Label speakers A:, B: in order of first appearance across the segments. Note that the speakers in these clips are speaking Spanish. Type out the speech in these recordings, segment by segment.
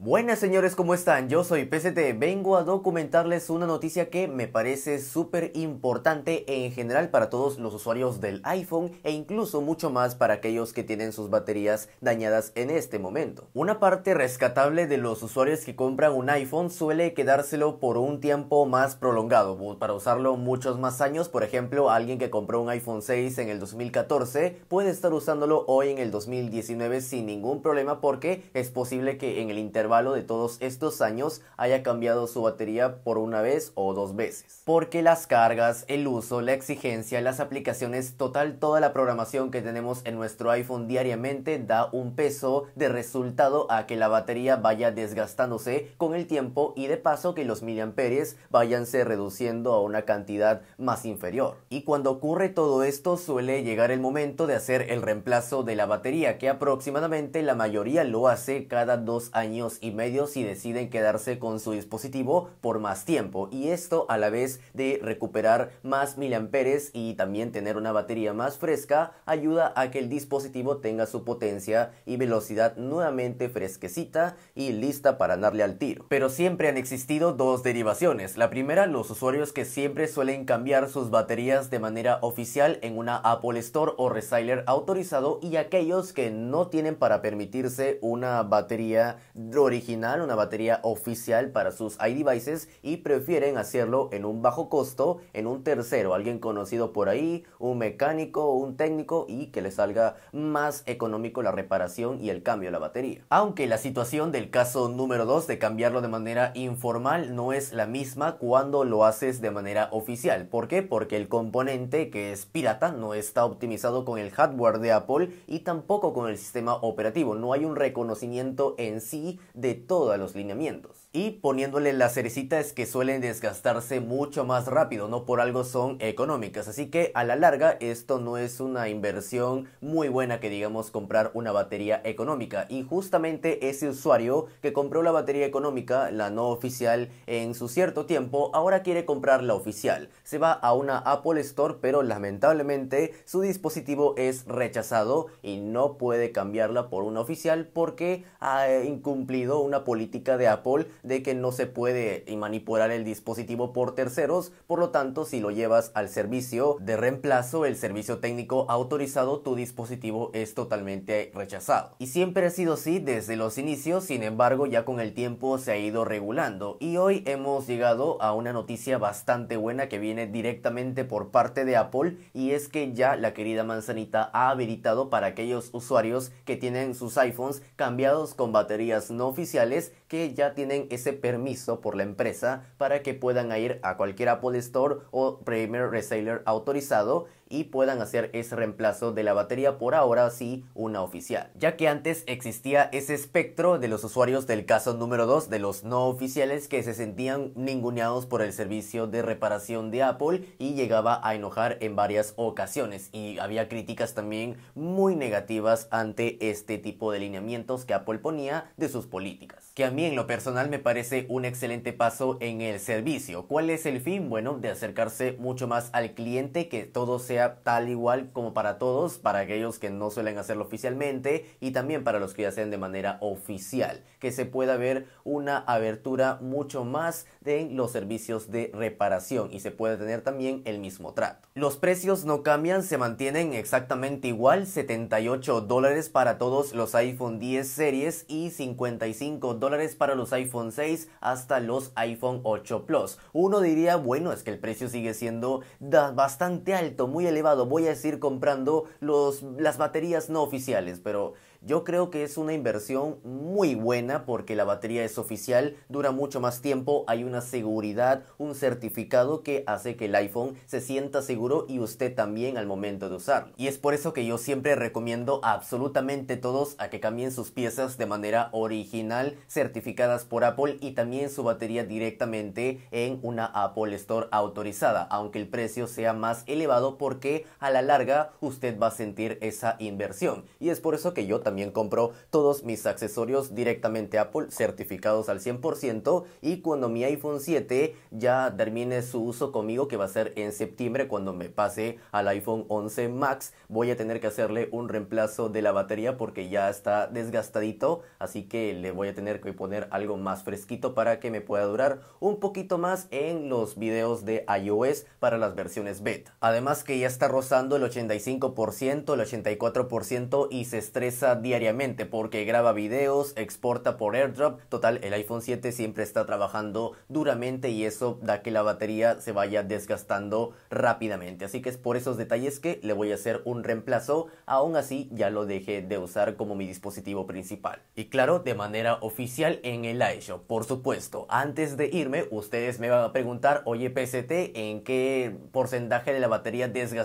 A: Buenas señores, ¿cómo están? Yo soy PCT, vengo a documentarles una noticia que me parece súper importante en general para todos los usuarios del iPhone e incluso mucho más para aquellos que tienen sus baterías dañadas en este momento. Una parte rescatable de los usuarios que compran un iPhone suele quedárselo por un tiempo más prolongado, para usarlo muchos más años, por ejemplo, alguien que compró un iPhone 6 en el 2014 puede estar usándolo hoy en el 2019 sin ningún problema porque es posible que en el intervalo de todos estos años haya cambiado su batería por una vez o dos veces. Porque las cargas, el uso, la exigencia, las aplicaciones, total toda la programación que tenemos en nuestro iPhone diariamente da un peso de resultado a que la batería vaya desgastándose con el tiempo y de paso que los miliamperes vayanse reduciendo a una cantidad más inferior. Y cuando ocurre todo esto suele llegar el momento de hacer el reemplazo de la batería que aproximadamente la mayoría lo hace cada dos años y medios si deciden quedarse con su dispositivo por más tiempo y esto a la vez de recuperar más miliamperes y también tener una batería más fresca ayuda a que el dispositivo tenga su potencia y velocidad nuevamente fresquecita y lista para darle al tiro. Pero siempre han existido dos derivaciones. La primera, los usuarios que siempre suelen cambiar sus baterías de manera oficial en una Apple Store o reseller autorizado y aquellos que no tienen para permitirse una batería original, una batería oficial para sus iDevices y prefieren hacerlo en un bajo costo, en un tercero, alguien conocido por ahí, un mecánico, un técnico y que le salga más económico la reparación y el cambio de la batería. Aunque la situación del caso número 2 de cambiarlo de manera informal no es la misma cuando lo haces de manera oficial. ¿Por qué? Porque el componente que es pirata no está optimizado con el hardware de Apple y tampoco con el sistema operativo. No hay un reconocimiento en sí de todos los lineamientos y poniéndole las cerecitas que suelen desgastarse mucho más rápido, no por algo son económicas. Así que a la larga esto no es una inversión muy buena que digamos comprar una batería económica. Y justamente ese usuario que compró la batería económica, la no oficial, en su cierto tiempo, ahora quiere comprar la oficial. Se va a una Apple Store, pero lamentablemente su dispositivo es rechazado y no puede cambiarla por una oficial porque ha incumplido una política de Apple de que no se puede manipular el dispositivo por terceros, por lo tanto si lo llevas al servicio de reemplazo, el servicio técnico autorizado, tu dispositivo es totalmente rechazado. Y siempre ha sido así desde los inicios, sin embargo ya con el tiempo se ha ido regulando y hoy hemos llegado a una noticia bastante buena que viene directamente por parte de Apple y es que ya la querida manzanita ha habilitado para aquellos usuarios que tienen sus iPhones cambiados con baterías no oficiales que ya tienen ese permiso por la empresa para que puedan ir a cualquier Apple Store o Premier Reseller autorizado y puedan hacer ese reemplazo de la batería por ahora sí una oficial, ya que antes existía ese espectro de los usuarios del caso número 2 de los no oficiales que se sentían ninguneados por el servicio de reparación de Apple y llegaba a enojar en varias ocasiones y había críticas también muy negativas ante este tipo de lineamientos que Apple ponía de sus políticas, que a mí en lo personal me parece un excelente paso en el servicio. ¿Cuál es el fin? Bueno, de acercarse mucho más al cliente que todo sea tal igual como para todos, para aquellos que no suelen hacerlo oficialmente y también para los que ya hacen de manera oficial, que se pueda ver una abertura mucho más De los servicios de reparación y se puede tener también el mismo trato. Los precios no cambian, se mantienen exactamente igual, 78 dólares para todos los iPhone 10 series y 55 dólares para los iPhone 6 hasta los iPhone 8 Plus. Uno diría, bueno, es que el precio sigue siendo bastante alto, muy elevado. Voy a seguir comprando los, las baterías no oficiales, pero yo creo que es una inversión muy buena porque la batería es oficial, dura mucho más tiempo, hay una seguridad, un certificado que hace que el iPhone se sienta seguro y usted también al momento de usarlo. Y es por eso que yo siempre recomiendo a absolutamente todos a que cambien sus piezas de manera original, certificadas por Apple y también su batería directamente en una Apple Store autorizada, aunque el precio sea más elevado porque que a la larga usted va a sentir esa inversión. Y es por eso que yo también compro todos mis accesorios directamente Apple certificados al 100% y cuando mi iPhone 7 ya termine su uso conmigo que va a ser en septiembre cuando me pase al iPhone 11 Max voy a tener que hacerle un reemplazo de la batería porque ya está desgastadito así que le voy a tener que poner algo más fresquito para que me pueda durar un poquito más en los videos de iOS para las versiones beta además que ya está rozando el 85%, el 84% y se estresa diariamente porque graba videos, exporta por airdrop. Total, el iPhone 7 siempre está trabajando duramente y eso da que la batería se vaya desgastando rápidamente. Así que es por esos detalles que le voy a hacer un reemplazo. Aún así, ya lo dejé de usar como mi dispositivo principal. Y claro, de manera oficial en el iShop, e por supuesto. Antes de irme, ustedes me van a preguntar, oye PST, ¿en qué porcentaje de la batería desgastó?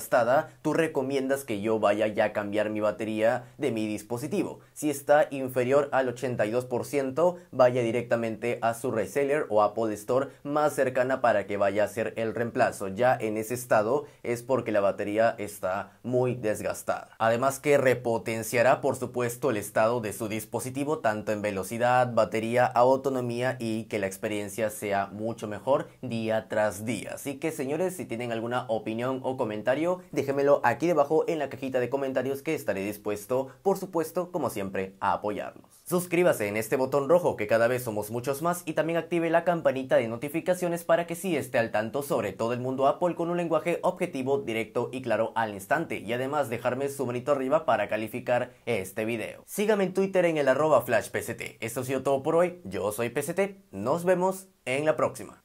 A: tú recomiendas que yo vaya ya a cambiar mi batería de mi dispositivo. Si está inferior al 82%, vaya directamente a su reseller o Apple Store más cercana para que vaya a hacer el reemplazo. Ya en ese estado es porque la batería está muy desgastada. Además que repotenciará por supuesto el estado de su dispositivo tanto en velocidad, batería, autonomía y que la experiencia sea mucho mejor día tras día. Así que señores, si tienen alguna opinión o comentario, déjemelo aquí debajo en la cajita de comentarios que estaré dispuesto, por supuesto, como siempre, a apoyarnos Suscríbase en este botón rojo que cada vez somos muchos más y también active la campanita de notificaciones para que sí esté al tanto sobre todo el mundo Apple con un lenguaje objetivo, directo y claro al instante y además dejarme su manito arriba para calificar este video. Sígame en Twitter en el arroba flashpct. Esto ha sido todo por hoy, yo soy PCT, nos vemos en la próxima.